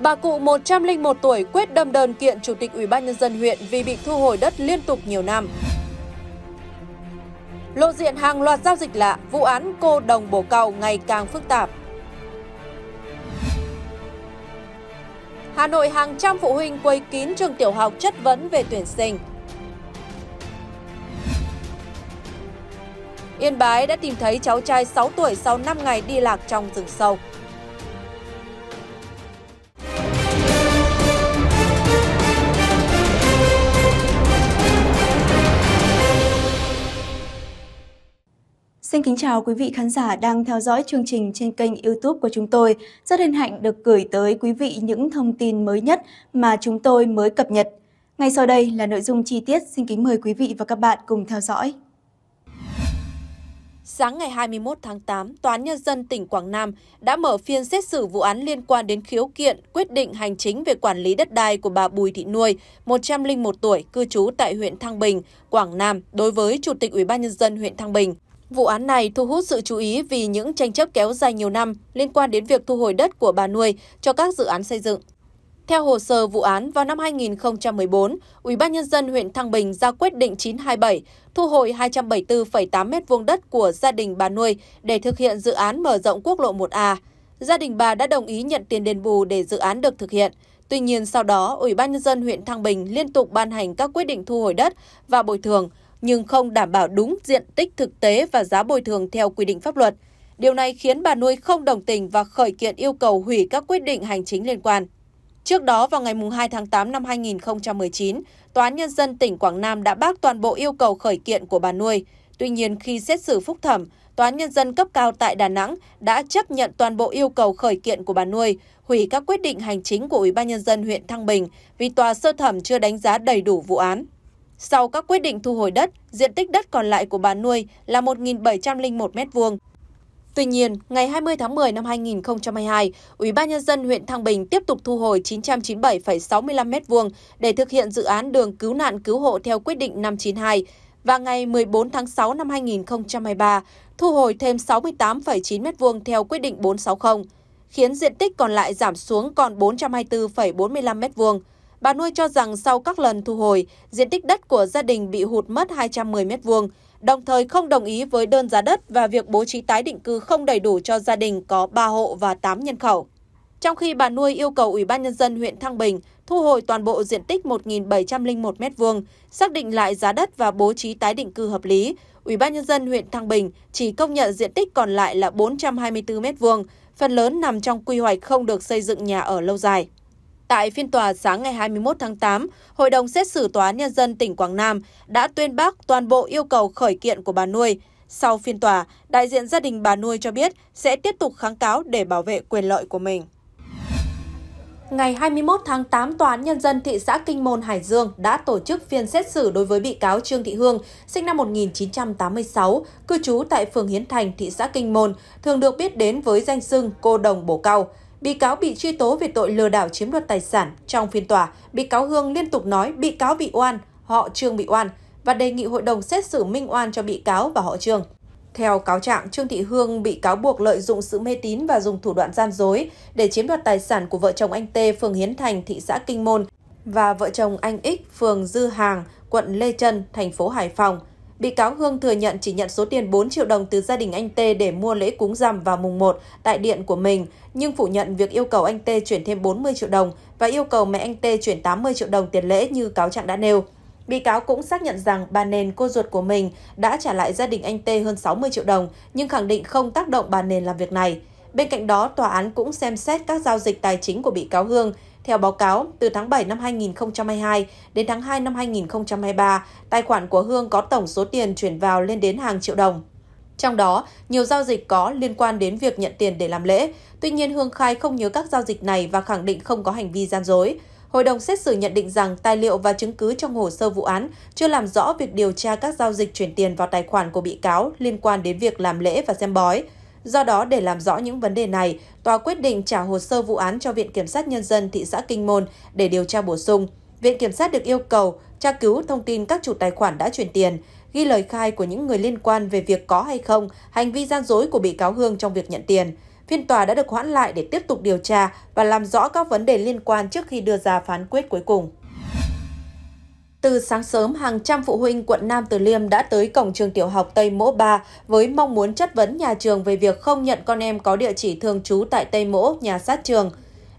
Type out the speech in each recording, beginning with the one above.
Bà cụ 101 tuổi quyết đâm đơn kiện Chủ tịch Ủy ban Nhân dân huyện vì bị thu hồi đất liên tục nhiều năm. Lộ diện hàng loạt giao dịch lạ, vụ án cô đồng bổ cầu ngày càng phức tạp. Hà Nội hàng trăm phụ huynh quấy kín trường tiểu học chất vấn về tuyển sinh. Yên Bái đã tìm thấy cháu trai 6 tuổi sau 5 ngày đi lạc trong rừng sâu. Xin kính chào quý vị khán giả đang theo dõi chương trình trên kênh YouTube của chúng tôi. Rất hân hạnh được gửi tới quý vị những thông tin mới nhất mà chúng tôi mới cập nhật. Ngay sau đây là nội dung chi tiết, xin kính mời quý vị và các bạn cùng theo dõi. Sáng ngày 21 tháng 8, Tòa án Nhân dân tỉnh Quảng Nam đã mở phiên xét xử vụ án liên quan đến khiếu kiện quyết định hành chính về quản lý đất đai của bà Bùi Thị Nuôi, 101 tuổi, cư trú tại huyện Thăng Bình, Quảng Nam, đối với Chủ tịch Ủy ban Nhân dân huyện Thăng Bình. Vụ án này thu hút sự chú ý vì những tranh chấp kéo dài nhiều năm liên quan đến việc thu hồi đất của bà nuôi cho các dự án xây dựng. Theo hồ sơ vụ án, vào năm 2014, Ủy ban nhân dân huyện Thăng Bình ra quyết định 927 thu hồi 274,8 m2 đất của gia đình bà nuôi để thực hiện dự án mở rộng quốc lộ 1A. Gia đình bà đã đồng ý nhận tiền đền bù để dự án được thực hiện. Tuy nhiên sau đó, Ủy ban nhân dân huyện Thăng Bình liên tục ban hành các quyết định thu hồi đất và bồi thường nhưng không đảm bảo đúng diện tích thực tế và giá bồi thường theo quy định pháp luật. Điều này khiến bà nuôi không đồng tình và khởi kiện yêu cầu hủy các quyết định hành chính liên quan. Trước đó vào ngày 2 tháng 8 năm 2019, Tòa án Nhân dân tỉnh Quảng Nam đã bác toàn bộ yêu cầu khởi kiện của bà nuôi. Tuy nhiên, khi xét xử phúc thẩm, Tòa án Nhân dân cấp cao tại Đà Nẵng đã chấp nhận toàn bộ yêu cầu khởi kiện của bà nuôi, hủy các quyết định hành chính của Ủy ban Nhân dân huyện Thăng Bình vì tòa sơ thẩm chưa đánh giá đầy đủ vụ án. Sau các quyết định thu hồi đất, diện tích đất còn lại của bà nuôi là 1.701 m2. Tuy nhiên, ngày 20 tháng 10 năm 2022, Ủy ban Nhân dân huyện Thăng Bình tiếp tục thu hồi 997,65 m2 để thực hiện dự án đường cứu nạn cứu hộ theo quyết định 592 và ngày 14 tháng 6 năm 2023 thu hồi thêm 68,9 m2 theo quyết định 460, khiến diện tích còn lại giảm xuống còn 424,45 m2. Bà nuôi cho rằng sau các lần thu hồi, diện tích đất của gia đình bị hụt mất 210 m2, đồng thời không đồng ý với đơn giá đất và việc bố trí tái định cư không đầy đủ cho gia đình có 3 hộ và 8 nhân khẩu. Trong khi bà nuôi yêu cầu Ủy ban Nhân dân huyện Thăng Bình thu hồi toàn bộ diện tích 1.701 m2, xác định lại giá đất và bố trí tái định cư hợp lý, Ủy ban Nhân dân huyện Thăng Bình chỉ công nhận diện tích còn lại là 424 m2, phần lớn nằm trong quy hoạch không được xây dựng nhà ở lâu dài. Tại phiên tòa sáng ngày 21 tháng 8, Hội đồng xét xử Tòa án Nhân dân tỉnh Quảng Nam đã tuyên bác toàn bộ yêu cầu khởi kiện của bà nuôi. Sau phiên tòa, đại diện gia đình bà nuôi cho biết sẽ tiếp tục kháng cáo để bảo vệ quyền lợi của mình. Ngày 21 tháng 8, Tòa án Nhân dân thị xã Kinh Môn, Hải Dương đã tổ chức phiên xét xử đối với bị cáo Trương Thị Hương, sinh năm 1986, cư trú tại phường Hiến Thành, thị xã Kinh Môn, thường được biết đến với danh xưng cô đồng bổ cao. Bị cáo bị truy tố về tội lừa đảo chiếm đoạt tài sản. Trong phiên tòa, bị cáo Hương liên tục nói bị cáo bị oan, họ Trương bị oan và đề nghị hội đồng xét xử minh oan cho bị cáo và họ Trương. Theo cáo trạng, Trương Thị Hương bị cáo buộc lợi dụng sự mê tín và dùng thủ đoạn gian dối để chiếm đoạt tài sản của vợ chồng anh Tê, phường Hiến Thành, thị xã Kinh Môn và vợ chồng anh X, phường Dư Hàng, quận Lê Trân, thành phố Hải Phòng – Bị cáo Hương thừa nhận chỉ nhận số tiền 4 triệu đồng từ gia đình anh t để mua lễ cúng rằm vào mùng 1 tại điện của mình, nhưng phủ nhận việc yêu cầu anh t chuyển thêm 40 triệu đồng và yêu cầu mẹ anh t chuyển 80 triệu đồng tiền lễ như cáo trạng đã nêu. Bị cáo cũng xác nhận rằng bà Nền, cô ruột của mình, đã trả lại gia đình anh t hơn 60 triệu đồng, nhưng khẳng định không tác động bà Nền làm việc này. Bên cạnh đó, tòa án cũng xem xét các giao dịch tài chính của bị cáo Hương, theo báo cáo, từ tháng 7 năm 2022 đến tháng 2 năm 2023, tài khoản của Hương có tổng số tiền chuyển vào lên đến hàng triệu đồng. Trong đó, nhiều giao dịch có liên quan đến việc nhận tiền để làm lễ. Tuy nhiên, Hương khai không nhớ các giao dịch này và khẳng định không có hành vi gian dối. Hội đồng xét xử nhận định rằng tài liệu và chứng cứ trong hồ sơ vụ án chưa làm rõ việc điều tra các giao dịch chuyển tiền vào tài khoản của bị cáo liên quan đến việc làm lễ và xem bói. Do đó, để làm rõ những vấn đề này, tòa quyết định trả hồ sơ vụ án cho Viện Kiểm sát Nhân dân thị xã Kinh Môn để điều tra bổ sung. Viện Kiểm sát được yêu cầu tra cứu thông tin các chủ tài khoản đã chuyển tiền, ghi lời khai của những người liên quan về việc có hay không hành vi gian dối của bị cáo Hương trong việc nhận tiền. Phiên tòa đã được hoãn lại để tiếp tục điều tra và làm rõ các vấn đề liên quan trước khi đưa ra phán quyết cuối cùng. Từ sáng sớm, hàng trăm phụ huynh quận Nam Từ Liêm đã tới cổng trường tiểu học Tây Mỗ 3 với mong muốn chất vấn nhà trường về việc không nhận con em có địa chỉ thường trú tại Tây Mỗ, nhà sát trường.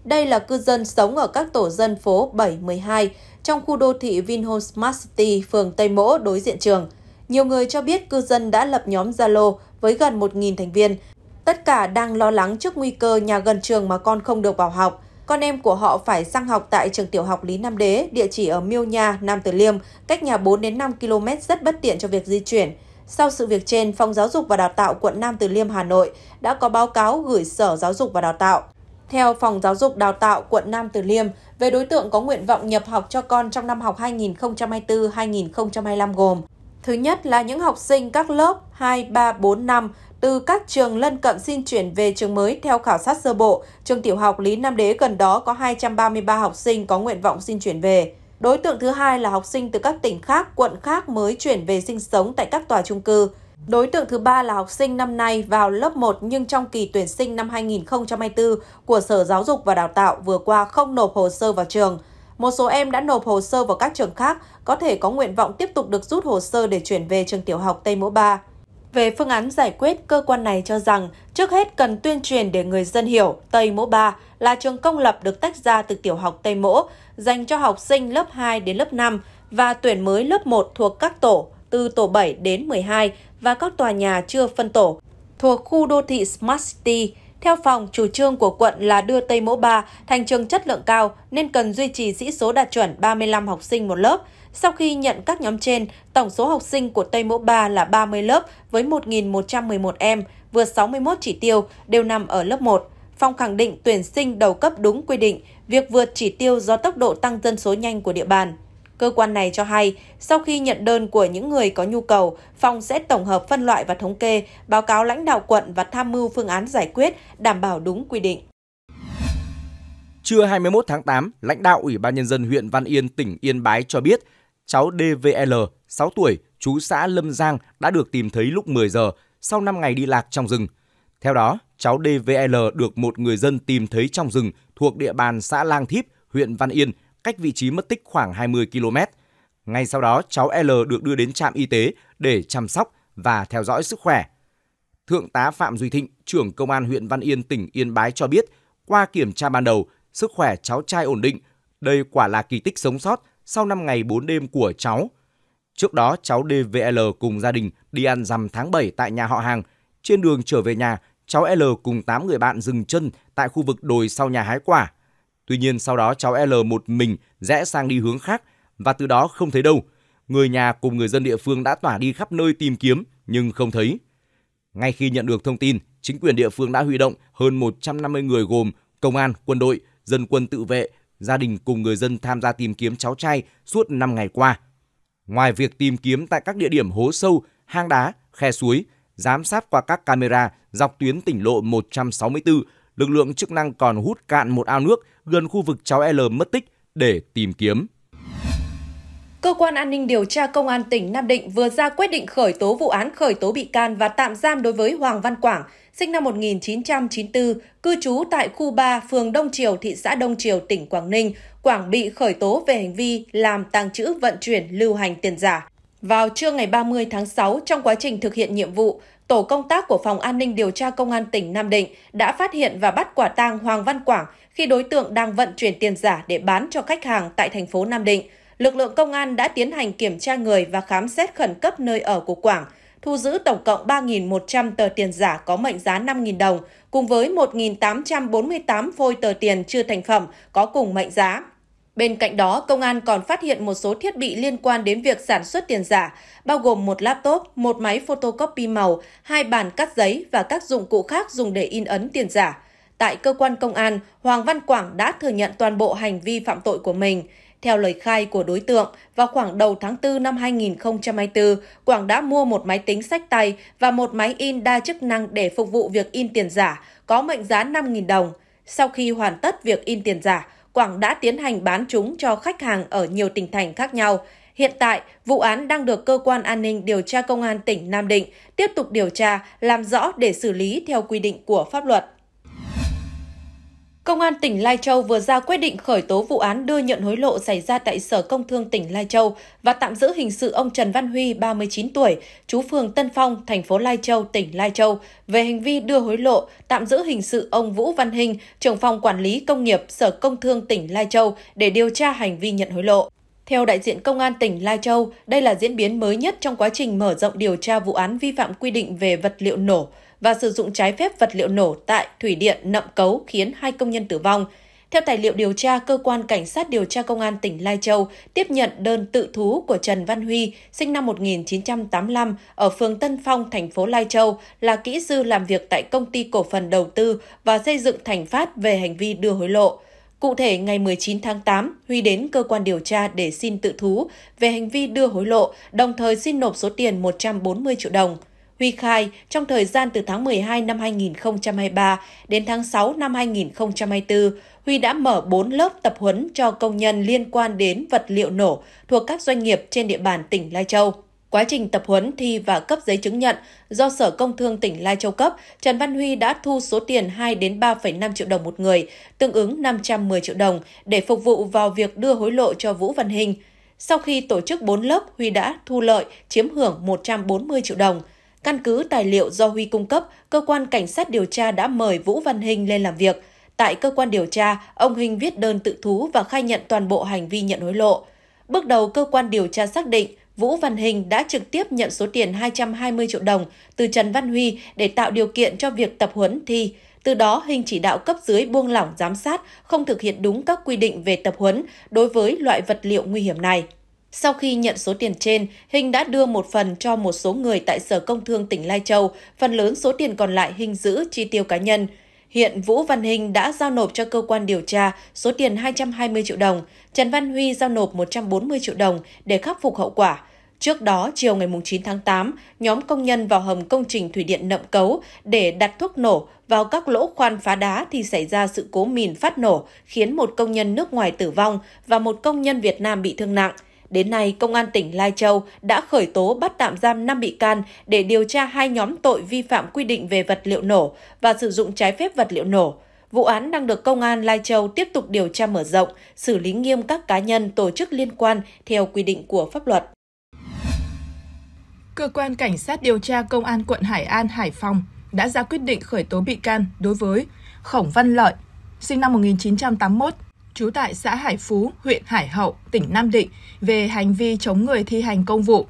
Đây là cư dân sống ở các tổ dân phố 712 trong khu đô thị Vinhome Smart City, phường Tây Mỗ đối diện trường. Nhiều người cho biết cư dân đã lập nhóm Zalo với gần 1.000 thành viên. Tất cả đang lo lắng trước nguy cơ nhà gần trường mà con không được vào học. Con em của họ phải sang học tại trường tiểu học Lý Nam Đế, địa chỉ ở Miêu Nha, Nam Từ Liêm, cách nhà 4 đến 5 km rất bất tiện cho việc di chuyển. Sau sự việc trên, Phòng Giáo dục và Đào tạo quận Nam Từ Liêm, Hà Nội đã có báo cáo gửi Sở Giáo dục và Đào tạo. Theo Phòng Giáo dục Đào tạo quận Nam Từ Liêm, về đối tượng có nguyện vọng nhập học cho con trong năm học 2024-2025 gồm Thứ nhất là những học sinh các lớp 2, 3, 4, 5 từ các trường lân cận xin chuyển về trường mới theo khảo sát sơ bộ. Trường tiểu học Lý Nam Đế gần đó có 233 học sinh có nguyện vọng xin chuyển về. Đối tượng thứ hai là học sinh từ các tỉnh khác, quận khác mới chuyển về sinh sống tại các tòa trung cư. Đối tượng thứ ba là học sinh năm nay vào lớp 1 nhưng trong kỳ tuyển sinh năm 2024 của Sở Giáo dục và Đào tạo vừa qua không nộp hồ sơ vào trường. Một số em đã nộp hồ sơ vào các trường khác, có thể có nguyện vọng tiếp tục được rút hồ sơ để chuyển về trường tiểu học Tây Mỗ Ba. Về phương án giải quyết, cơ quan này cho rằng trước hết cần tuyên truyền để người dân hiểu Tây Mỗ Ba là trường công lập được tách ra từ tiểu học Tây Mỗ, dành cho học sinh lớp 2 đến lớp 5 và tuyển mới lớp 1 thuộc các tổ từ tổ 7 đến 12 và các tòa nhà chưa phân tổ thuộc khu đô thị Smart City. Theo phòng, chủ trương của quận là đưa Tây Mỗ Ba thành trường chất lượng cao nên cần duy trì sĩ số đạt chuẩn 35 học sinh một lớp – sau khi nhận các nhóm trên, tổng số học sinh của Tây Mỗ 3 là 30 lớp với 1.111 em, vượt 61 chỉ tiêu, đều nằm ở lớp 1. Phong khẳng định tuyển sinh đầu cấp đúng quy định, việc vượt chỉ tiêu do tốc độ tăng dân số nhanh của địa bàn. Cơ quan này cho hay, sau khi nhận đơn của những người có nhu cầu, phòng sẽ tổng hợp phân loại và thống kê, báo cáo lãnh đạo quận và tham mưu phương án giải quyết, đảm bảo đúng quy định. Trưa 21 tháng 8, lãnh đạo Ủy ban Nhân dân huyện Văn Yên, tỉnh Yên Bái cho biết cháu DVL, 6 tuổi, chú xã Lâm Giang đã được tìm thấy lúc 10 giờ sau 5 ngày đi lạc trong rừng. Theo đó, cháu DVL được một người dân tìm thấy trong rừng thuộc địa bàn xã Lang Thíp, huyện Văn Yên, cách vị trí mất tích khoảng 20 km. Ngay sau đó, cháu L được đưa đến trạm y tế để chăm sóc và theo dõi sức khỏe. Thượng tá Phạm Duy Thịnh, trưởng công an huyện Văn Yên, tỉnh Yên Bái cho biết, qua kiểm tra ban đầu, sức khỏe cháu trai ổn định. Đây quả là kỳ tích sống sót sau 5 ngày 4 đêm của cháu. Trước đó, cháu DVL cùng gia đình đi ăn rằm tháng 7 tại nhà họ hàng. Trên đường trở về nhà, cháu L cùng 8 người bạn dừng chân tại khu vực đồi sau nhà hái quả. Tuy nhiên sau đó cháu L một mình rẽ sang đi hướng khác và từ đó không thấy đâu. Người nhà cùng người dân địa phương đã tỏa đi khắp nơi tìm kiếm nhưng không thấy. Ngay khi nhận được thông tin, chính quyền địa phương đã huy động hơn 150 người gồm công an, quân đội, dân quân tự vệ, gia đình cùng người dân tham gia tìm kiếm cháu trai suốt 5 ngày qua. Ngoài việc tìm kiếm tại các địa điểm hố sâu, hang đá, khe suối, giám sát qua các camera dọc tuyến tỉnh lộ 164, lực lượng chức năng còn hút cạn một ao nước gần khu vực cháu L mất tích để tìm kiếm. Cơ quan an ninh điều tra Công an tỉnh Nam Định vừa ra quyết định khởi tố vụ án khởi tố bị can và tạm giam đối với Hoàng Văn Quảng, sinh năm 1994, cư trú tại khu 3, phường Đông Triều, thị xã Đông Triều, tỉnh Quảng Ninh. Quảng bị khởi tố về hành vi làm tàng trữ vận chuyển lưu hành tiền giả. Vào trưa ngày 30 tháng 6, trong quá trình thực hiện nhiệm vụ, tổ công tác của Phòng An ninh điều tra Công an tỉnh Nam Định đã phát hiện và bắt quả tang Hoàng Văn Quảng khi đối tượng đang vận chuyển tiền giả để bán cho khách hàng tại thành phố Nam Định – lực lượng công an đã tiến hành kiểm tra người và khám xét khẩn cấp nơi ở của Quảng, thu giữ tổng cộng 3.100 tờ tiền giả có mệnh giá 5.000 đồng, cùng với 1.848 phôi tờ tiền chưa thành phẩm có cùng mệnh giá. Bên cạnh đó, công an còn phát hiện một số thiết bị liên quan đến việc sản xuất tiền giả, bao gồm một laptop, một máy photocopy màu, hai bàn cắt giấy và các dụng cụ khác dùng để in ấn tiền giả. Tại cơ quan công an, Hoàng Văn Quảng đã thừa nhận toàn bộ hành vi phạm tội của mình. Theo lời khai của đối tượng, vào khoảng đầu tháng 4 năm 2024, Quảng đã mua một máy tính sách tay và một máy in đa chức năng để phục vụ việc in tiền giả, có mệnh giá 5.000 đồng. Sau khi hoàn tất việc in tiền giả, Quảng đã tiến hành bán chúng cho khách hàng ở nhiều tỉnh thành khác nhau. Hiện tại, vụ án đang được Cơ quan An ninh Điều tra Công an tỉnh Nam Định tiếp tục điều tra, làm rõ để xử lý theo quy định của pháp luật. Công an tỉnh Lai Châu vừa ra quyết định khởi tố vụ án đưa nhận hối lộ xảy ra tại Sở Công Thương tỉnh Lai Châu và tạm giữ hình sự ông Trần Văn Huy, 39 tuổi, chú phường Tân Phong, thành phố Lai Châu, tỉnh Lai Châu, về hành vi đưa hối lộ, tạm giữ hình sự ông Vũ Văn Hình, trưởng phòng quản lý công nghiệp Sở Công Thương tỉnh Lai Châu để điều tra hành vi nhận hối lộ. Theo đại diện Công an tỉnh Lai Châu, đây là diễn biến mới nhất trong quá trình mở rộng điều tra vụ án vi phạm quy định về vật liệu nổ và sử dụng trái phép vật liệu nổ tại thủy điện Nậm Cấu khiến hai công nhân tử vong. Theo tài liệu điều tra, cơ quan cảnh sát điều tra công an tỉnh Lai Châu tiếp nhận đơn tự thú của Trần Văn Huy, sinh năm 1985 ở phường Tân Phong, thành phố Lai Châu, là kỹ sư làm việc tại công ty cổ phần đầu tư và xây dựng Thành Phát về hành vi đưa hối lộ. Cụ thể, ngày 19 tháng 8, Huy đến cơ quan điều tra để xin tự thú về hành vi đưa hối lộ, đồng thời xin nộp số tiền 140 triệu đồng. Huy khai, trong thời gian từ tháng 12 năm 2023 đến tháng 6 năm 2024, Huy đã mở 4 lớp tập huấn cho công nhân liên quan đến vật liệu nổ thuộc các doanh nghiệp trên địa bàn tỉnh Lai Châu. Quá trình tập huấn thi và cấp giấy chứng nhận do Sở Công Thương tỉnh Lai Châu cấp, Trần Văn Huy đã thu số tiền 2 đến 3,5 triệu đồng một người, tương ứng 510 triệu đồng để phục vụ vào việc đưa hối lộ cho Vũ Văn Hình. Sau khi tổ chức 4 lớp, Huy đã thu lợi chiếm hưởng 140 triệu đồng. Căn cứ tài liệu do Huy cung cấp, cơ quan cảnh sát điều tra đã mời Vũ Văn Hình lên làm việc. Tại cơ quan điều tra, ông Hình viết đơn tự thú và khai nhận toàn bộ hành vi nhận hối lộ. Bước đầu, cơ quan điều tra xác định Vũ Văn Hình đã trực tiếp nhận số tiền 220 triệu đồng từ Trần Văn Huy để tạo điều kiện cho việc tập huấn thi. Từ đó, Hình chỉ đạo cấp dưới buông lỏng giám sát, không thực hiện đúng các quy định về tập huấn đối với loại vật liệu nguy hiểm này. Sau khi nhận số tiền trên, Hình đã đưa một phần cho một số người tại Sở Công Thương tỉnh Lai Châu, phần lớn số tiền còn lại Hình giữ chi tiêu cá nhân. Hiện Vũ Văn Hình đã giao nộp cho cơ quan điều tra số tiền 220 triệu đồng, Trần Văn Huy giao nộp 140 triệu đồng để khắc phục hậu quả. Trước đó, chiều ngày 9 tháng 8, nhóm công nhân vào hầm công trình thủy điện Nậm Cấu để đặt thuốc nổ vào các lỗ khoan phá đá thì xảy ra sự cố mìn phát nổ, khiến một công nhân nước ngoài tử vong và một công nhân Việt Nam bị thương nặng. Đến nay, Công an tỉnh Lai Châu đã khởi tố bắt tạm giam 5 bị can để điều tra hai nhóm tội vi phạm quy định về vật liệu nổ và sử dụng trái phép vật liệu nổ. Vụ án đang được Công an Lai Châu tiếp tục điều tra mở rộng, xử lý nghiêm các cá nhân tổ chức liên quan theo quy định của pháp luật. Cơ quan Cảnh sát điều tra Công an quận Hải An, Hải Phòng đã ra quyết định khởi tố bị can đối với Khổng Văn Lợi, sinh năm 1981, trú tại xã Hải Phú, huyện Hải Hậu, tỉnh Nam Định về hành vi chống người thi hành công vụ.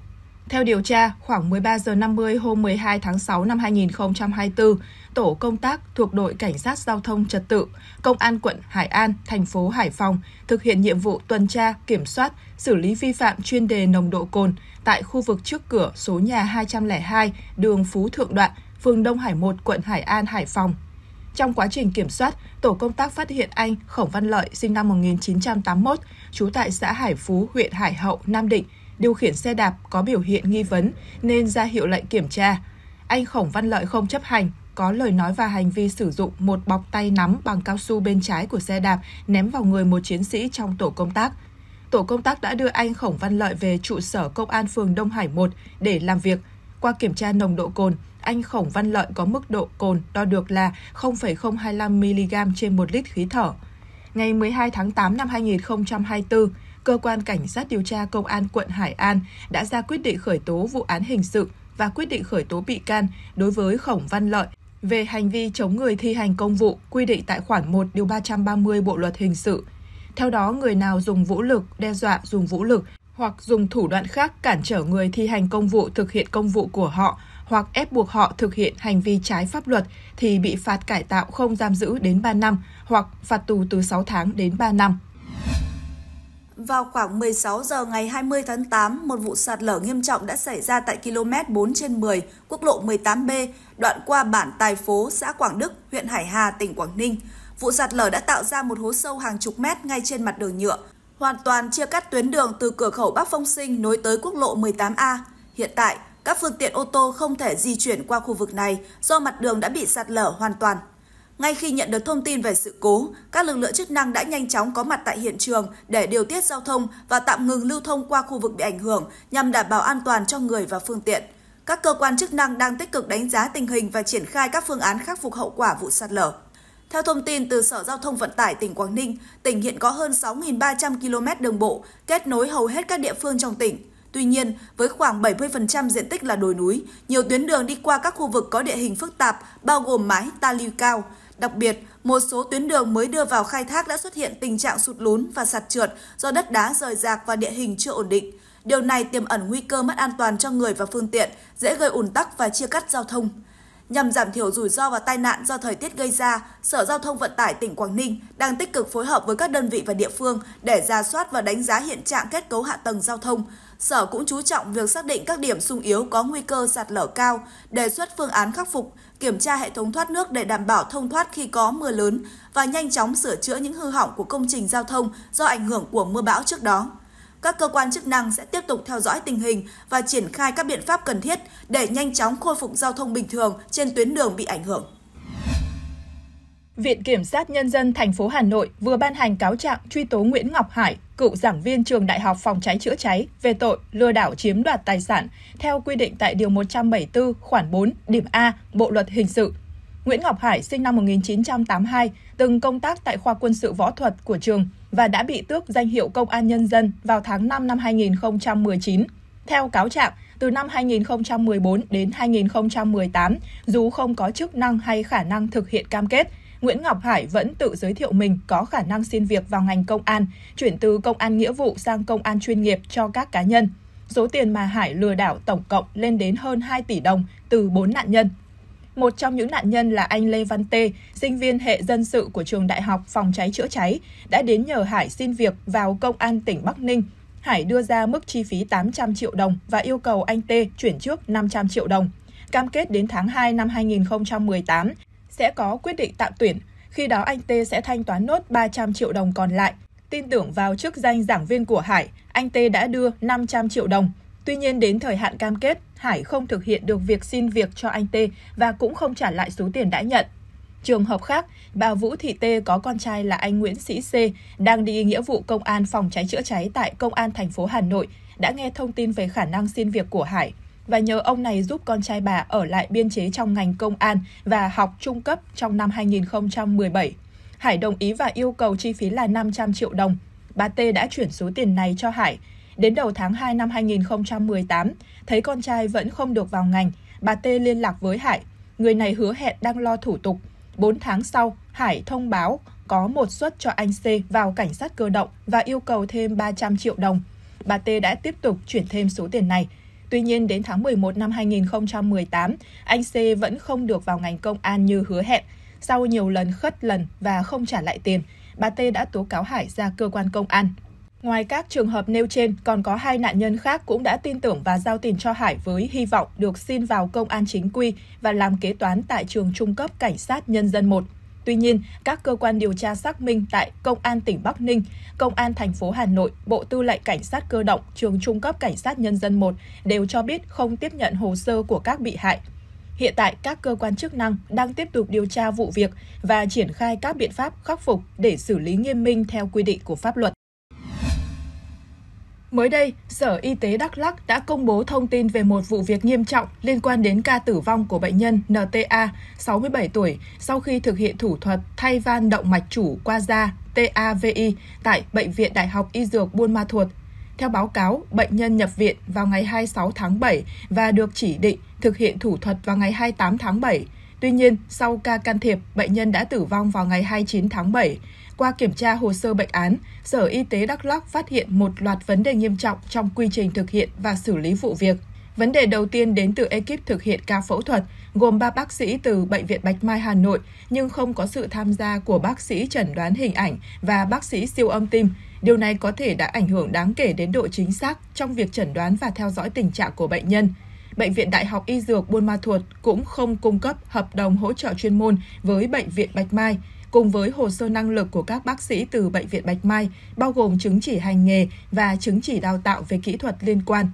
Theo điều tra, khoảng 13 giờ 50 hôm 12 tháng 6 năm 2024, tổ công tác thuộc đội cảnh sát giao thông trật tự, công an quận Hải An, thành phố Hải Phòng thực hiện nhiệm vụ tuần tra, kiểm soát, xử lý vi phạm chuyên đề nồng độ cồn tại khu vực trước cửa số nhà 202, đường Phú Thượng Đoạn, phường Đông Hải 1, quận Hải An, Hải Phòng trong quá trình kiểm soát, tổ công tác phát hiện anh Khổng Văn Lợi sinh năm 1981, trú tại xã Hải Phú, huyện Hải Hậu, Nam Định, điều khiển xe đạp có biểu hiện nghi vấn nên ra hiệu lệnh kiểm tra. Anh Khổng Văn Lợi không chấp hành, có lời nói và hành vi sử dụng một bọc tay nắm bằng cao su bên trái của xe đạp ném vào người một chiến sĩ trong tổ công tác. Tổ công tác đã đưa anh Khổng Văn Lợi về trụ sở Công an phường Đông Hải 1 để làm việc. Qua kiểm tra nồng độ cồn, anh Khổng Văn Lợi có mức độ cồn đo được là 0,025mg trên 1 lít khí thở. Ngày 12 tháng 8 năm 2024, Cơ quan Cảnh sát điều tra Công an quận Hải An đã ra quyết định khởi tố vụ án hình sự và quyết định khởi tố bị can đối với Khổng Văn Lợi về hành vi chống người thi hành công vụ quy định tại khoản 1 điều 330 Bộ luật hình sự. Theo đó, người nào dùng vũ lực, đe dọa dùng vũ lực hoặc dùng thủ đoạn khác cản trở người thi hành công vụ thực hiện công vụ của họ hoặc ép buộc họ thực hiện hành vi trái pháp luật thì bị phạt cải tạo không giam giữ đến 3 năm hoặc phạt tù từ 6 tháng đến 3 năm. Vào khoảng 16 giờ ngày 20 tháng 8, một vụ sạt lở nghiêm trọng đã xảy ra tại km 4 trên 10, quốc lộ 18B, đoạn qua bản Tài Phố, xã Quảng Đức, huyện Hải Hà, tỉnh Quảng Ninh. Vụ sạt lở đã tạo ra một hố sâu hàng chục mét ngay trên mặt đường nhựa, hoàn toàn chia cắt tuyến đường từ cửa khẩu Bắc Phong Sinh nối tới quốc lộ 18A. Hiện tại, các phương tiện ô tô không thể di chuyển qua khu vực này do mặt đường đã bị sạt lở hoàn toàn. Ngay khi nhận được thông tin về sự cố, các lực lượng chức năng đã nhanh chóng có mặt tại hiện trường để điều tiết giao thông và tạm ngừng lưu thông qua khu vực bị ảnh hưởng nhằm đảm bảo an toàn cho người và phương tiện. Các cơ quan chức năng đang tích cực đánh giá tình hình và triển khai các phương án khắc phục hậu quả vụ sạt lở. Theo thông tin từ Sở Giao thông Vận tải tỉnh Quảng Ninh, tỉnh hiện có hơn 6.300 km đường bộ kết nối hầu hết các địa phương trong tỉnh. Tuy nhiên, với khoảng 70% diện tích là đồi núi, nhiều tuyến đường đi qua các khu vực có địa hình phức tạp, bao gồm mái, ta lưu cao. Đặc biệt, một số tuyến đường mới đưa vào khai thác đã xuất hiện tình trạng sụt lún và sạt trượt do đất đá rời rạc và địa hình chưa ổn định. Điều này tiềm ẩn nguy cơ mất an toàn cho người và phương tiện, dễ gây ủn tắc và chia cắt giao thông. Nhằm giảm thiểu rủi ro và tai nạn do thời tiết gây ra, Sở Giao thông Vận tải tỉnh Quảng Ninh đang tích cực phối hợp với các đơn vị và địa phương để ra soát và đánh giá hiện trạng kết cấu hạ tầng giao thông, Sở cũng chú trọng việc xác định các điểm sung yếu có nguy cơ sạt lở cao, đề xuất phương án khắc phục, kiểm tra hệ thống thoát nước để đảm bảo thông thoát khi có mưa lớn và nhanh chóng sửa chữa những hư hỏng của công trình giao thông do ảnh hưởng của mưa bão trước đó. Các cơ quan chức năng sẽ tiếp tục theo dõi tình hình và triển khai các biện pháp cần thiết để nhanh chóng khôi phục giao thông bình thường trên tuyến đường bị ảnh hưởng. Viện Kiểm sát Nhân dân thành phố Hà Nội vừa ban hành cáo trạng truy tố Nguyễn Ngọc Hải, cựu giảng viên trường Đại học Phòng cháy chữa cháy về tội lừa đảo chiếm đoạt tài sản theo quy định tại Điều 174 khoản 4 điểm A Bộ Luật Hình sự. Nguyễn Ngọc Hải sinh năm 1982, từng công tác tại khoa quân sự võ thuật của trường và đã bị tước danh hiệu công an nhân dân vào tháng 5 năm 2019. Theo cáo trạng, từ năm 2014 đến 2018, dù không có chức năng hay khả năng thực hiện cam kết, Nguyễn Ngọc Hải vẫn tự giới thiệu mình có khả năng xin việc vào ngành công an, chuyển từ công an nghĩa vụ sang công an chuyên nghiệp cho các cá nhân. Số tiền mà Hải lừa đảo tổng cộng lên đến hơn 2 tỷ đồng từ 4 nạn nhân. Một trong những nạn nhân là anh Lê Văn Tê, sinh viên hệ dân sự của trường Đại học Phòng cháy chữa cháy, đã đến nhờ Hải xin việc vào Công an tỉnh Bắc Ninh. Hải đưa ra mức chi phí 800 triệu đồng và yêu cầu anh Tê chuyển trước 500 triệu đồng. Cam kết đến tháng 2 năm 2018 sẽ có quyết định tạm tuyển, khi đó anh T sẽ thanh toán nốt 300 triệu đồng còn lại. Tin tưởng vào chức danh giảng viên của Hải, anh T đã đưa 500 triệu đồng. Tuy nhiên đến thời hạn cam kết, Hải không thực hiện được việc xin việc cho anh T và cũng không trả lại số tiền đã nhận. Trường hợp khác, bà Vũ Thị Tê có con trai là anh Nguyễn Sĩ C đang đi nghĩa vụ công an phòng cháy chữa cháy tại Công an thành phố Hà Nội đã nghe thông tin về khả năng xin việc của Hải và nhờ ông này giúp con trai bà ở lại biên chế trong ngành công an và học trung cấp trong năm 2017. Hải đồng ý và yêu cầu chi phí là 500 triệu đồng. Bà T đã chuyển số tiền này cho Hải. Đến đầu tháng 2 năm 2018, thấy con trai vẫn không được vào ngành, bà T liên lạc với Hải. Người này hứa hẹn đang lo thủ tục. 4 tháng sau, Hải thông báo có một suất cho anh C vào cảnh sát cơ động và yêu cầu thêm 300 triệu đồng. Bà T đã tiếp tục chuyển thêm số tiền này Tuy nhiên, đến tháng 11 năm 2018, anh C vẫn không được vào ngành công an như hứa hẹn. Sau nhiều lần khất lần và không trả lại tiền, bà T đã tố cáo Hải ra cơ quan công an. Ngoài các trường hợp nêu trên, còn có hai nạn nhân khác cũng đã tin tưởng và giao tiền cho Hải với hy vọng được xin vào công an chính quy và làm kế toán tại trường trung cấp cảnh sát nhân dân 1. Tuy nhiên, các cơ quan điều tra xác minh tại Công an tỉnh Bắc Ninh, Công an thành phố Hà Nội, Bộ Tư lệnh Cảnh sát cơ động, Trường Trung cấp Cảnh sát Nhân dân 1 đều cho biết không tiếp nhận hồ sơ của các bị hại. Hiện tại, các cơ quan chức năng đang tiếp tục điều tra vụ việc và triển khai các biện pháp khắc phục để xử lý nghiêm minh theo quy định của pháp luật. Mới đây, Sở Y tế Đắk Lắk đã công bố thông tin về một vụ việc nghiêm trọng liên quan đến ca tử vong của bệnh nhân NTA, 67 tuổi, sau khi thực hiện thủ thuật thay van động mạch chủ qua da TAVI tại Bệnh viện Đại học Y Dược Buôn Ma Thuột. Theo báo cáo, bệnh nhân nhập viện vào ngày 26 tháng 7 và được chỉ định thực hiện thủ thuật vào ngày 28 tháng 7. Tuy nhiên, sau ca can thiệp, bệnh nhân đã tử vong vào ngày 29 tháng 7. Qua kiểm tra hồ sơ bệnh án, Sở Y tế Đắk Lắk phát hiện một loạt vấn đề nghiêm trọng trong quy trình thực hiện và xử lý vụ việc. Vấn đề đầu tiên đến từ ekip thực hiện ca phẫu thuật, gồm 3 bác sĩ từ Bệnh viện Bạch Mai Hà Nội, nhưng không có sự tham gia của bác sĩ chẩn đoán hình ảnh và bác sĩ siêu âm tim. Điều này có thể đã ảnh hưởng đáng kể đến độ chính xác trong việc chẩn đoán và theo dõi tình trạng của bệnh nhân. Bệnh viện Đại học Y Dược Buôn Ma Thuột cũng không cung cấp hợp đồng hỗ trợ chuyên môn với Bệnh viện Bạch Mai cùng với hồ sơ năng lực của các bác sĩ từ Bệnh viện Bạch Mai, bao gồm chứng chỉ hành nghề và chứng chỉ đào tạo về kỹ thuật liên quan.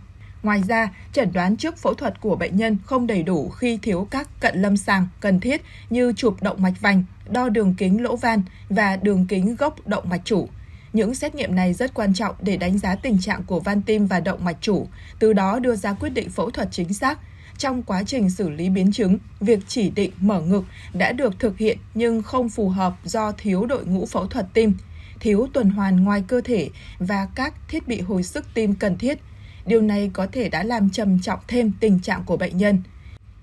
Ngoài ra, chẩn đoán trước phẫu thuật của bệnh nhân không đầy đủ khi thiếu các cận lâm sàng cần thiết như chụp động mạch vành, đo đường kính lỗ van và đường kính gốc động mạch chủ. Những xét nghiệm này rất quan trọng để đánh giá tình trạng của van tim và động mạch chủ, từ đó đưa ra quyết định phẫu thuật chính xác, trong quá trình xử lý biến chứng, việc chỉ định mở ngực đã được thực hiện nhưng không phù hợp do thiếu đội ngũ phẫu thuật tim, thiếu tuần hoàn ngoài cơ thể và các thiết bị hồi sức tim cần thiết. Điều này có thể đã làm trầm trọng thêm tình trạng của bệnh nhân.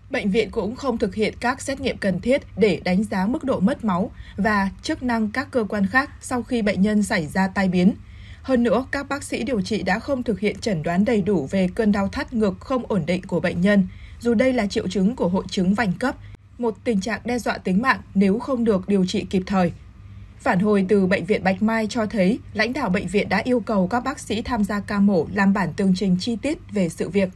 Bệnh viện cũng không thực hiện các xét nghiệm cần thiết để đánh giá mức độ mất máu và chức năng các cơ quan khác sau khi bệnh nhân xảy ra tai biến. Hơn nữa, các bác sĩ điều trị đã không thực hiện chẩn đoán đầy đủ về cơn đau thắt ngực không ổn định của bệnh nhân, dù đây là triệu chứng của hội chứng vành cấp, một tình trạng đe dọa tính mạng nếu không được điều trị kịp thời. Phản hồi từ Bệnh viện Bạch Mai cho thấy, lãnh đạo bệnh viện đã yêu cầu các bác sĩ tham gia ca mổ làm bản tường trình chi tiết về sự việc.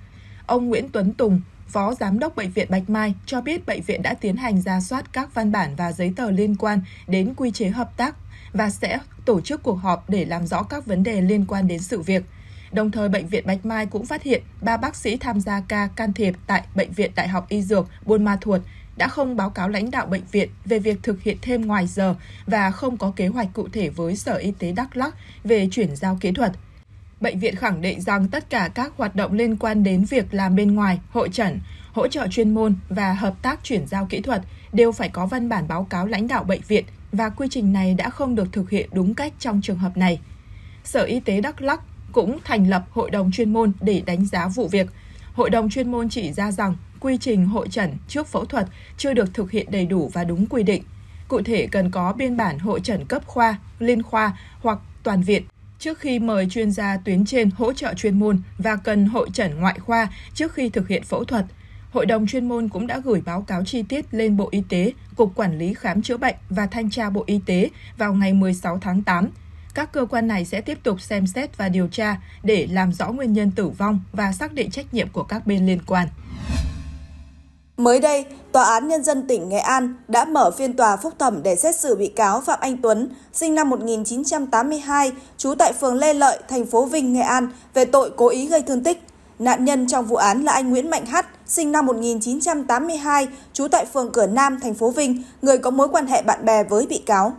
Ông Nguyễn Tuấn Tùng, Phó Giám đốc Bệnh viện Bạch Mai cho biết bệnh viện đã tiến hành ra soát các văn bản và giấy tờ liên quan đến quy chế hợp tác và sẽ tổ chức cuộc họp để làm rõ các vấn đề liên quan đến sự việc. Đồng thời, Bệnh viện Bạch Mai cũng phát hiện ba bác sĩ tham gia ca can thiệp tại Bệnh viện Đại học Y Dược Buôn Ma Thuột đã không báo cáo lãnh đạo bệnh viện về việc thực hiện thêm ngoài giờ và không có kế hoạch cụ thể với Sở Y tế Đắk Lắk về chuyển giao kỹ thuật. Bệnh viện khẳng định rằng tất cả các hoạt động liên quan đến việc làm bên ngoài, hội chẩn, hỗ trợ chuyên môn và hợp tác chuyển giao kỹ thuật đều phải có văn bản báo cáo lãnh đạo bệnh viện và quy trình này đã không được thực hiện đúng cách trong trường hợp này. Sở Y tế Đắk Lắk cũng thành lập hội đồng chuyên môn để đánh giá vụ việc. Hội đồng chuyên môn chỉ ra rằng quy trình hội trần trước phẫu thuật chưa được thực hiện đầy đủ và đúng quy định. Cụ thể cần có biên bản hội trần cấp khoa, liên khoa hoặc toàn viện trước khi mời chuyên gia tuyến trên hỗ trợ chuyên môn và cần hội trần ngoại khoa trước khi thực hiện phẫu thuật – Hội đồng chuyên môn cũng đã gửi báo cáo chi tiết lên Bộ Y tế, Cục Quản lý Khám chữa bệnh và Thanh tra Bộ Y tế vào ngày 16 tháng 8. Các cơ quan này sẽ tiếp tục xem xét và điều tra để làm rõ nguyên nhân tử vong và xác định trách nhiệm của các bên liên quan. Mới đây, Tòa án Nhân dân tỉnh Nghệ An đã mở phiên tòa phúc thẩm để xét xử bị cáo Phạm Anh Tuấn, sinh năm 1982, trú tại phường Lê Lợi, thành phố Vinh, Nghệ An, về tội cố ý gây thương tích. Nạn nhân trong vụ án là anh Nguyễn Mạnh Hát, sinh năm 1982, trú tại phường Cửa Nam, thành phố Vinh, người có mối quan hệ bạn bè với bị cáo.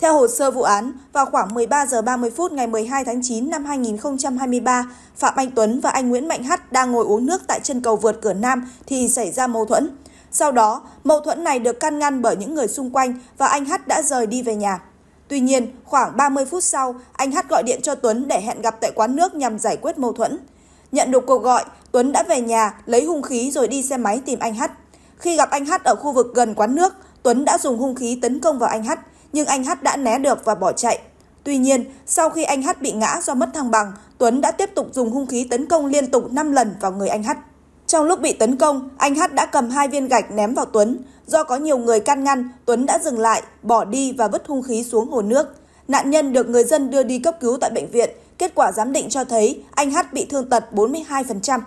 Theo hồ sơ vụ án, vào khoảng 13 giờ 30 phút ngày 12 tháng 9 năm 2023, Phạm Anh Tuấn và anh Nguyễn Mạnh Hắt đang ngồi uống nước tại chân cầu vượt Cửa Nam thì xảy ra mâu thuẫn. Sau đó, mâu thuẫn này được can ngăn bởi những người xung quanh và anh Hắt đã rời đi về nhà. Tuy nhiên, khoảng 30 phút sau, anh Hắt gọi điện cho Tuấn để hẹn gặp tại quán nước nhằm giải quyết mâu thuẫn. Nhận được cuộc gọi, Tuấn đã về nhà, lấy hung khí rồi đi xe máy tìm anh Hát. Khi gặp anh Hát ở khu vực gần quán nước, Tuấn đã dùng hung khí tấn công vào anh Hát, nhưng anh Hát đã né được và bỏ chạy. Tuy nhiên, sau khi anh Hát bị ngã do mất thăng bằng, Tuấn đã tiếp tục dùng hung khí tấn công liên tục 5 lần vào người anh Hát. Trong lúc bị tấn công, anh Hát đã cầm hai viên gạch ném vào Tuấn. Do có nhiều người can ngăn, Tuấn đã dừng lại, bỏ đi và vứt hung khí xuống hồ nước. Nạn nhân được người dân đưa đi cấp cứu tại bệnh viện, Kết quả giám định cho thấy anh Hát bị thương tật 42%.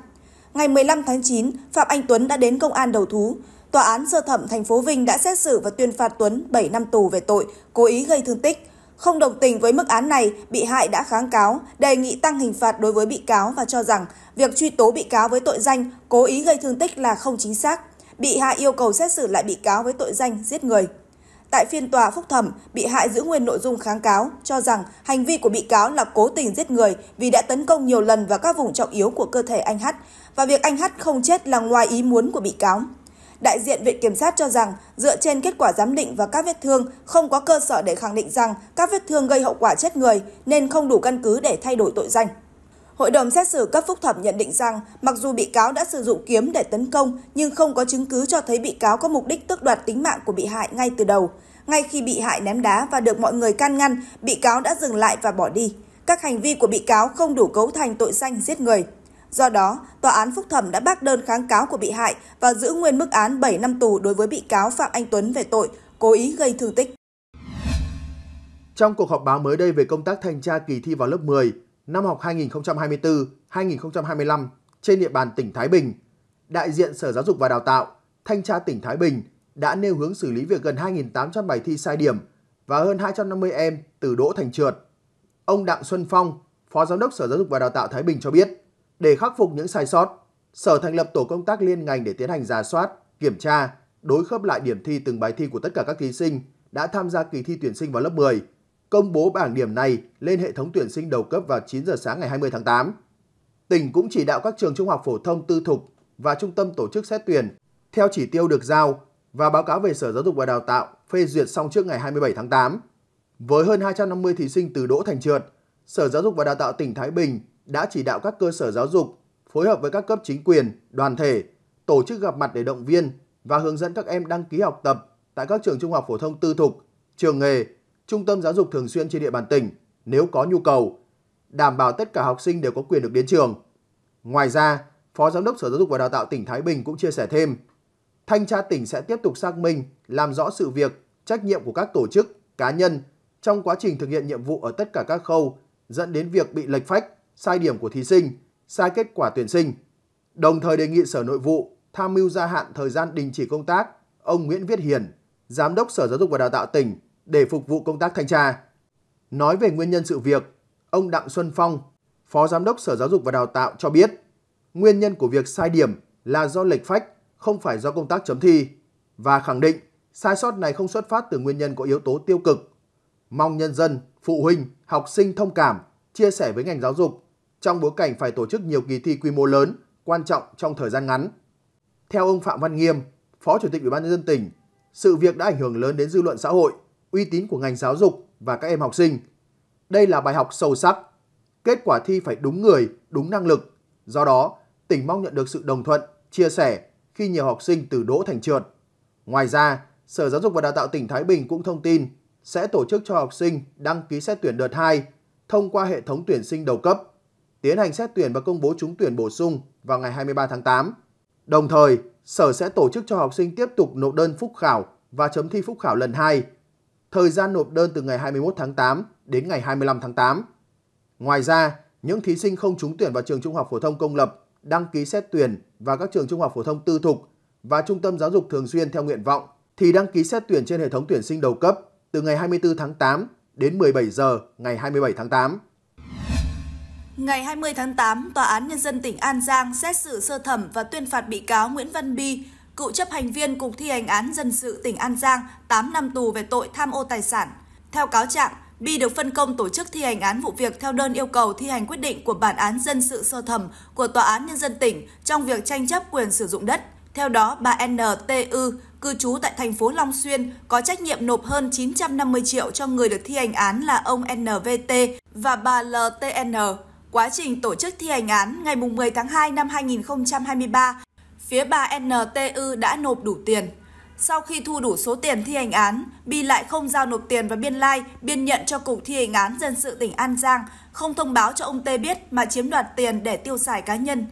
Ngày 15 tháng 9, Phạm Anh Tuấn đã đến công an đầu thú. Tòa án sơ thẩm thành phố Vinh đã xét xử và tuyên phạt Tuấn 7 năm tù về tội cố ý gây thương tích. Không đồng tình với mức án này, bị hại đã kháng cáo, đề nghị tăng hình phạt đối với bị cáo và cho rằng việc truy tố bị cáo với tội danh cố ý gây thương tích là không chính xác. Bị hại yêu cầu xét xử lại bị cáo với tội danh giết người. Tại phiên tòa phúc thẩm, bị hại giữ nguyên nội dung kháng cáo, cho rằng hành vi của bị cáo là cố tình giết người vì đã tấn công nhiều lần vào các vùng trọng yếu của cơ thể anh Hát và việc anh Hát không chết là ngoài ý muốn của bị cáo. Đại diện Viện Kiểm sát cho rằng, dựa trên kết quả giám định và các vết thương, không có cơ sở để khẳng định rằng các vết thương gây hậu quả chết người nên không đủ căn cứ để thay đổi tội danh. Hội đồng xét xử cấp phúc thẩm nhận định rằng, mặc dù bị cáo đã sử dụng kiếm để tấn công, nhưng không có chứng cứ cho thấy bị cáo có mục đích tước đoạt tính mạng của bị hại ngay từ đầu. Ngay khi bị hại ném đá và được mọi người can ngăn, bị cáo đã dừng lại và bỏ đi. Các hành vi của bị cáo không đủ cấu thành tội danh giết người. Do đó, tòa án phúc thẩm đã bác đơn kháng cáo của bị hại và giữ nguyên mức án 7 năm tù đối với bị cáo Phạm Anh Tuấn về tội cố ý gây thương tích. Trong cuộc họp báo mới đây về công tác thanh tra kỳ thi vào lớp 10, năm học 2024-2025 trên địa bàn tỉnh Thái Bình, đại diện Sở Giáo dục và Đào tạo, Thanh tra tỉnh Thái Bình đã nêu hướng xử lý việc gần 2.800 bài thi sai điểm và hơn 250 em từ đỗ thành trượt. Ông Đặng Xuân Phong, Phó Giám đốc Sở Giáo dục và Đào tạo Thái Bình cho biết, để khắc phục những sai sót, Sở thành lập tổ công tác liên ngành để tiến hành giả soát, kiểm tra, đối khớp lại điểm thi từng bài thi của tất cả các thí sinh đã tham gia kỳ thi tuyển sinh vào lớp 10 công bố bảng điểm này lên hệ thống tuyển sinh đầu cấp vào 9 giờ sáng ngày 20 tháng 8. Tỉnh cũng chỉ đạo các trường trung học phổ thông tư thục và trung tâm tổ chức xét tuyển theo chỉ tiêu được giao và báo cáo về Sở Giáo dục và Đào tạo phê duyệt xong trước ngày 27 tháng 8. Với hơn 250 thí sinh từ đỗ thành trượt, Sở Giáo dục và Đào tạo tỉnh Thái Bình đã chỉ đạo các cơ sở giáo dục phối hợp với các cấp chính quyền, đoàn thể tổ chức gặp mặt để động viên và hướng dẫn các em đăng ký học tập tại các trường trung học phổ thông tư thục, trường nghề, trung tâm giáo dục thường xuyên trên địa bàn tỉnh nếu có nhu cầu, đảm bảo tất cả học sinh đều có quyền được đến trường. Ngoài ra, Phó Giám đốc Sở Giáo dục và Đào tạo tỉnh Thái Bình cũng chia sẻ thêm, Thanh tra tỉnh sẽ tiếp tục xác minh, làm rõ sự việc, trách nhiệm của các tổ chức, cá nhân trong quá trình thực hiện nhiệm vụ ở tất cả các khâu dẫn đến việc bị lệch phách, sai điểm của thí sinh, sai kết quả tuyển sinh. Đồng thời đề nghị Sở Nội vụ tham mưu gia hạn thời gian đình chỉ công tác ông Nguyễn Viết Hiền, Giám đốc Sở Giáo dục và Đào tạo tỉnh để phục vụ công tác thanh tra. Nói về nguyên nhân sự việc, ông Đặng Xuân Phong, Phó Giám đốc Sở Giáo dục và Đào tạo cho biết, nguyên nhân của việc sai điểm là do lệch phách, không phải do công tác chấm thi và khẳng định sai sót này không xuất phát từ nguyên nhân có yếu tố tiêu cực. Mong nhân dân, phụ huynh, học sinh thông cảm, chia sẻ với ngành giáo dục trong bối cảnh phải tổ chức nhiều kỳ thi quy mô lớn, quan trọng trong thời gian ngắn. Theo ông Phạm Văn Nghiêm, Phó Chủ tịch Ủy ban nhân dân tỉnh, sự việc đã ảnh hưởng lớn đến dư luận xã hội uy tín của ngành giáo dục và các em học sinh. Đây là bài học sâu sắc. Kết quả thi phải đúng người, đúng năng lực. Do đó, tỉnh mong nhận được sự đồng thuận, chia sẻ khi nhiều học sinh từ đỗ thành trượt. Ngoài ra, Sở Giáo dục và Đào tạo tỉnh Thái Bình cũng thông tin sẽ tổ chức cho học sinh đăng ký xét tuyển đợt 2 thông qua hệ thống tuyển sinh đầu cấp, tiến hành xét tuyển và công bố trúng tuyển bổ sung vào ngày 23 tháng 8. Đồng thời, Sở sẽ tổ chức cho học sinh tiếp tục nộp đơn phúc khảo và chấm thi phúc khảo lần 2 thời gian nộp đơn từ ngày 21 tháng 8 đến ngày 25 tháng 8. Ngoài ra, những thí sinh không trúng tuyển vào trường trung học phổ thông công lập đăng ký xét tuyển vào các trường trung học phổ thông tư thục và trung tâm giáo dục thường xuyên theo nguyện vọng thì đăng ký xét tuyển trên hệ thống tuyển sinh đầu cấp từ ngày 24 tháng 8 đến 17 giờ ngày 27 tháng 8. Ngày 20 tháng 8, Tòa án Nhân dân tỉnh An Giang xét xử sơ thẩm và tuyên phạt bị cáo Nguyễn Văn Bi, cựu chấp hành viên Cục thi hành án dân sự tỉnh An Giang 8 năm tù về tội tham ô tài sản. Theo cáo trạng, Bi được phân công tổ chức thi hành án vụ việc theo đơn yêu cầu thi hành quyết định của bản án dân sự sơ thẩm của Tòa án Nhân dân tỉnh trong việc tranh chấp quyền sử dụng đất. Theo đó, bà NTU, cư trú tại thành phố Long Xuyên, có trách nhiệm nộp hơn 950 triệu cho người được thi hành án là ông NVT và bà LTN. Quá trình tổ chức thi hành án ngày 10 tháng 2 năm 2023, phía bà NTU đã nộp đủ tiền. Sau khi thu đủ số tiền thi hành án, Bi lại không giao nộp tiền và biên lai, like, biên nhận cho Cục Thi hành án Dân sự tỉnh An Giang, không thông báo cho ông T biết mà chiếm đoạt tiền để tiêu xài cá nhân.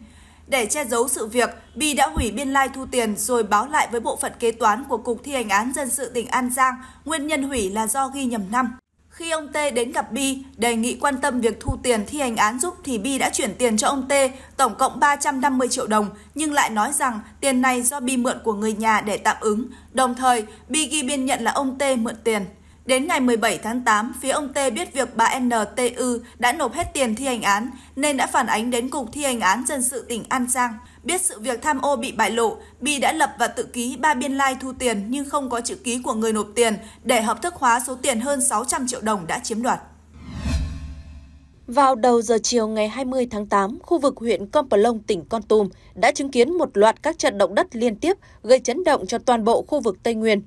Để che giấu sự việc, Bi đã hủy biên lai like thu tiền rồi báo lại với bộ phận kế toán của Cục Thi hành án Dân sự tỉnh An Giang, nguyên nhân hủy là do ghi nhầm năm. Khi ông T đến gặp Bi, đề nghị quan tâm việc thu tiền thi hành án giúp thì Bi đã chuyển tiền cho ông T, tổng cộng 350 triệu đồng, nhưng lại nói rằng tiền này do Bi mượn của người nhà để tạm ứng. Đồng thời, Bi ghi biên nhận là ông T mượn tiền. Đến ngày 17 tháng 8, phía ông T biết việc bà NTU đã nộp hết tiền thi hành án nên đã phản ánh đến Cục Thi hành án Dân sự tỉnh An Giang. Biết sự việc tham ô bị bại lộ, Bi đã lập và tự ký ba biên lai thu tiền nhưng không có chữ ký của người nộp tiền để hợp thức hóa số tiền hơn 600 triệu đồng đã chiếm đoạt. Vào đầu giờ chiều ngày 20 tháng 8, khu vực huyện Con tỉnh Con Tum đã chứng kiến một loạt các trận động đất liên tiếp gây chấn động cho toàn bộ khu vực Tây Nguyên.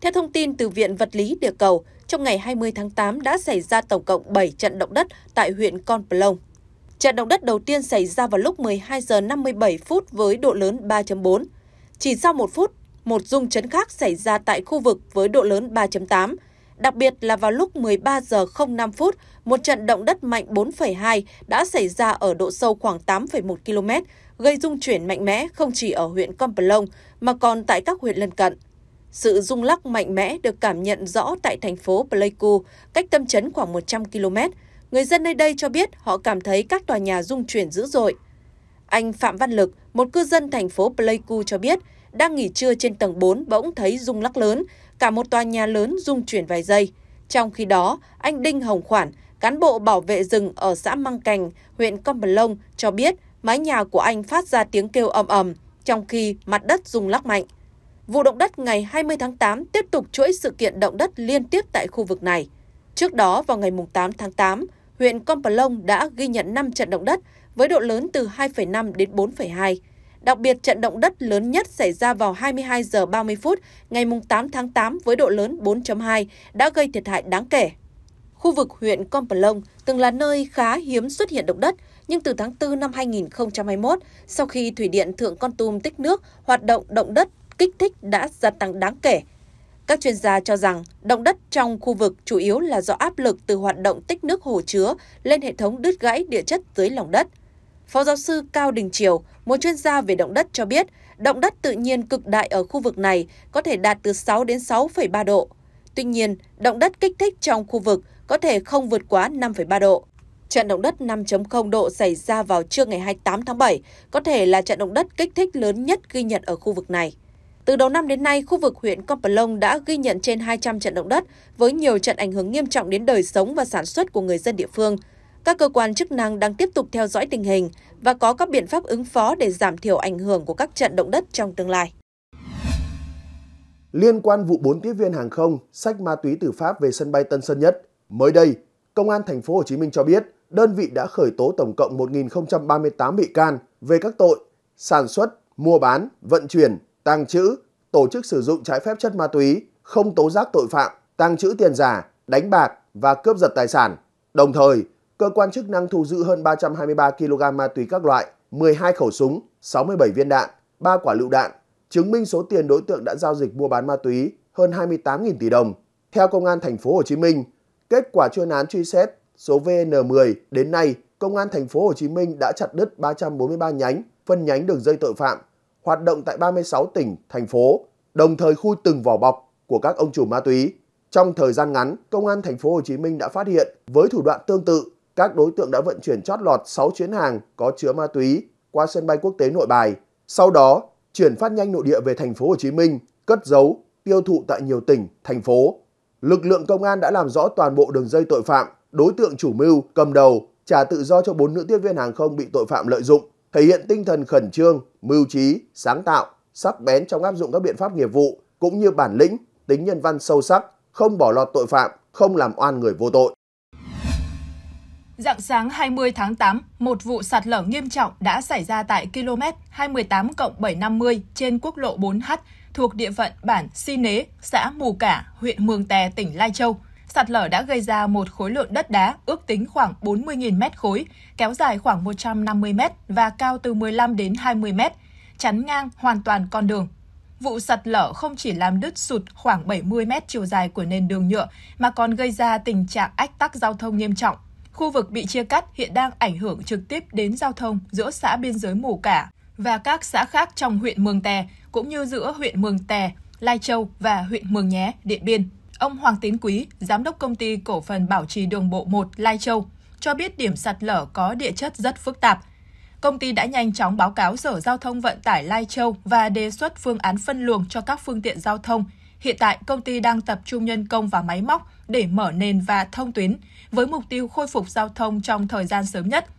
Theo thông tin từ Viện Vật lý Địa cầu, trong ngày 20 tháng 8 đã xảy ra tổng cộng 7 trận động đất tại huyện Con Plong. Trận động đất đầu tiên xảy ra vào lúc 12 giờ 57 phút với độ lớn 3.4. Chỉ sau một phút, một rung chấn khác xảy ra tại khu vực với độ lớn 3.8. Đặc biệt là vào lúc 13 giờ 05 phút, một trận động đất mạnh 4,2 đã xảy ra ở độ sâu khoảng 8,1 km, gây rung chuyển mạnh mẽ không chỉ ở huyện Con Plong mà còn tại các huyện lân cận. Sự rung lắc mạnh mẽ được cảm nhận rõ tại thành phố Pleiku, cách tâm chấn khoảng 100 km, Người dân nơi đây cho biết họ cảm thấy các tòa nhà rung chuyển dữ dội. Anh Phạm Văn Lực, một cư dân thành phố Pleiku cho biết, đang nghỉ trưa trên tầng 4 bỗng thấy rung lắc lớn, cả một tòa nhà lớn rung chuyển vài giây. Trong khi đó, anh Đinh Hồng Khoản, cán bộ bảo vệ rừng ở xã Măng Cành, huyện Con Bờ Lông cho biết mái nhà của anh phát ra tiếng kêu ầm ầm, trong khi mặt đất rung lắc mạnh. Vụ động đất ngày 20 tháng 8 tiếp tục chuỗi sự kiện động đất liên tiếp tại khu vực này. Trước đó, vào ngày 8 tháng 8, huyện Con Pà Long đã ghi nhận 5 trận động đất với độ lớn từ 2,5 đến 4,2. Đặc biệt, trận động đất lớn nhất xảy ra vào 22 giờ 30 phút ngày 8 tháng 8 với độ lớn 4.2 đã gây thiệt hại đáng kể. Khu vực huyện Con Pà Long từng là nơi khá hiếm xuất hiện động đất, nhưng từ tháng 4 năm 2021, sau khi thủy điện Thượng Con Tum tích nước, hoạt động động đất kích thích đã gia tăng đáng kể – các chuyên gia cho rằng động đất trong khu vực chủ yếu là do áp lực từ hoạt động tích nước hồ chứa lên hệ thống đứt gãy địa chất dưới lòng đất. Phó giáo sư Cao Đình Triều, một chuyên gia về động đất cho biết, động đất tự nhiên cực đại ở khu vực này có thể đạt từ 6 đến 6,3 độ. Tuy nhiên, động đất kích thích trong khu vực có thể không vượt quá 5,3 độ. Trận động đất 5.0 độ xảy ra vào trưa ngày 28 tháng 7 có thể là trận động đất kích thích lớn nhất ghi nhận ở khu vực này. Từ đầu năm đến nay, khu vực huyện Con Plong đã ghi nhận trên 200 trận động đất, với nhiều trận ảnh hưởng nghiêm trọng đến đời sống và sản xuất của người dân địa phương. Các cơ quan chức năng đang tiếp tục theo dõi tình hình và có các biện pháp ứng phó để giảm thiểu ảnh hưởng của các trận động đất trong tương lai. Liên quan vụ 4 tiếp viên hàng không sách ma túy từ Pháp về sân bay Tân Sơn Nhất, mới đây, Công an thành phố Hồ Chí Minh cho biết đơn vị đã khởi tố tổng cộng 1038 bị can về các tội sản xuất, mua bán, vận chuyển, tàng trữ, tổ chức sử dụng trái phép chất ma túy, không tố giác tội phạm, tàng trữ tiền giả, đánh bạc và cướp giật tài sản. Đồng thời, cơ quan chức năng thu giữ hơn 323 kg ma túy các loại, 12 khẩu súng, 67 viên đạn, 3 quả lựu đạn, chứng minh số tiền đối tượng đã giao dịch mua bán ma túy hơn 28.000 tỷ đồng. Theo công an thành phố Hồ Chí Minh, kết quả chuyên án truy xét số VN10 đến nay, công an thành phố Hồ Chí Minh đã chặt đứt 343 nhánh, phân nhánh đường dây tội phạm hoạt động tại 36 tỉnh, thành phố, đồng thời khui từng vỏ bọc của các ông chủ ma túy. Trong thời gian ngắn, Công an thành phố Hồ Chí Minh đã phát hiện với thủ đoạn tương tự, các đối tượng đã vận chuyển chót lọt 6 chuyến hàng có chứa ma túy qua sân bay quốc tế Nội Bài, sau đó chuyển phát nhanh nội địa về thành phố Hồ Chí Minh, cất giấu, tiêu thụ tại nhiều tỉnh, thành phố. Lực lượng công an đã làm rõ toàn bộ đường dây tội phạm, đối tượng chủ mưu, cầm đầu, trả tự do cho 4 nữ tiếp viên hàng không bị tội phạm lợi dụng thể hiện tinh thần khẩn trương, mưu trí, sáng tạo, sắc bén trong áp dụng các biện pháp nghiệp vụ cũng như bản lĩnh, tính nhân văn sâu sắc, không bỏ lọt tội phạm, không làm oan người vô tội. Dạng sáng 20 tháng 8, một vụ sạt lở nghiêm trọng đã xảy ra tại km 28 750 trên quốc lộ 4H thuộc địa phận bản Si Nế, xã Mù Cả, huyện Mường Tè, tỉnh Lai Châu – Sạt lở đã gây ra một khối lượng đất đá ước tính khoảng 40.000 mét khối, kéo dài khoảng 150 mét và cao từ 15 đến 20 mét, chắn ngang hoàn toàn con đường. Vụ sạt lở không chỉ làm đứt sụt khoảng 70 mét chiều dài của nền đường nhựa mà còn gây ra tình trạng ách tắc giao thông nghiêm trọng. Khu vực bị chia cắt hiện đang ảnh hưởng trực tiếp đến giao thông giữa xã biên giới Mù Cả và các xã khác trong huyện Mường Tè, cũng như giữa huyện Mường Tè, Lai Châu và huyện Mường Nhé, Điện Biên. Ông Hoàng Tiến Quý, giám đốc công ty cổ phần bảo trì đường bộ 1 Lai Châu, cho biết điểm sạt lở có địa chất rất phức tạp. Công ty đã nhanh chóng báo cáo Sở Giao thông Vận tải Lai Châu và đề xuất phương án phân luồng cho các phương tiện giao thông. Hiện tại, công ty đang tập trung nhân công và máy móc để mở nền và thông tuyến, với mục tiêu khôi phục giao thông trong thời gian sớm nhất –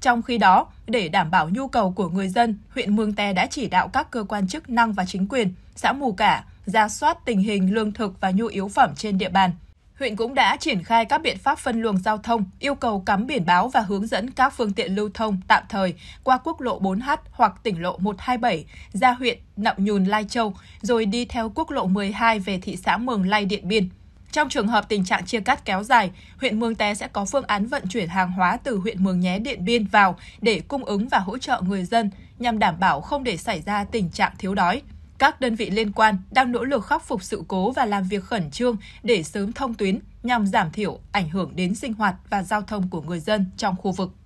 trong khi đó, để đảm bảo nhu cầu của người dân, huyện Mường Tè đã chỉ đạo các cơ quan chức năng và chính quyền, xã Mù Cả, ra soát tình hình lương thực và nhu yếu phẩm trên địa bàn. Huyện cũng đã triển khai các biện pháp phân luồng giao thông, yêu cầu cắm biển báo và hướng dẫn các phương tiện lưu thông tạm thời qua quốc lộ 4H hoặc tỉnh lộ 127 ra huyện Nậm Nhùn Lai Châu, rồi đi theo quốc lộ 12 về thị xã Mường Lai Điện Biên. Trong trường hợp tình trạng chia cắt kéo dài, huyện Mường Té sẽ có phương án vận chuyển hàng hóa từ huyện Mường Nhé Điện Biên vào để cung ứng và hỗ trợ người dân nhằm đảm bảo không để xảy ra tình trạng thiếu đói. Các đơn vị liên quan đang nỗ lực khắc phục sự cố và làm việc khẩn trương để sớm thông tuyến nhằm giảm thiểu ảnh hưởng đến sinh hoạt và giao thông của người dân trong khu vực.